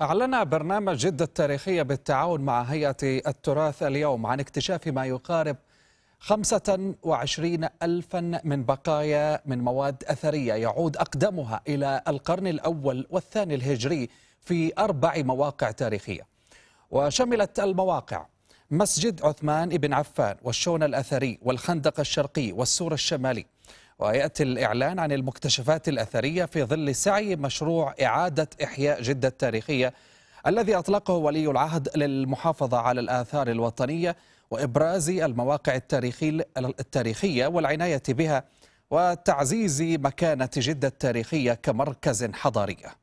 أعلن برنامج جدة التاريخية بالتعاون مع هيئة التراث اليوم عن اكتشاف ما يقارب 25 ألفا من بقايا من مواد أثرية يعود أقدمها إلى القرن الأول والثاني الهجري في أربع مواقع تاريخية وشملت المواقع مسجد عثمان بن عفان والشون الأثري والخندق الشرقي والسور الشمالي ويأتي الإعلان عن المكتشفات الأثرية في ظل سعي مشروع إعادة إحياء جدة التاريخية الذي أطلقه ولي العهد للمحافظة على الآثار الوطنية وإبراز المواقع التاريخية والعناية بها وتعزيز مكانة جدة التاريخية كمركز حضاري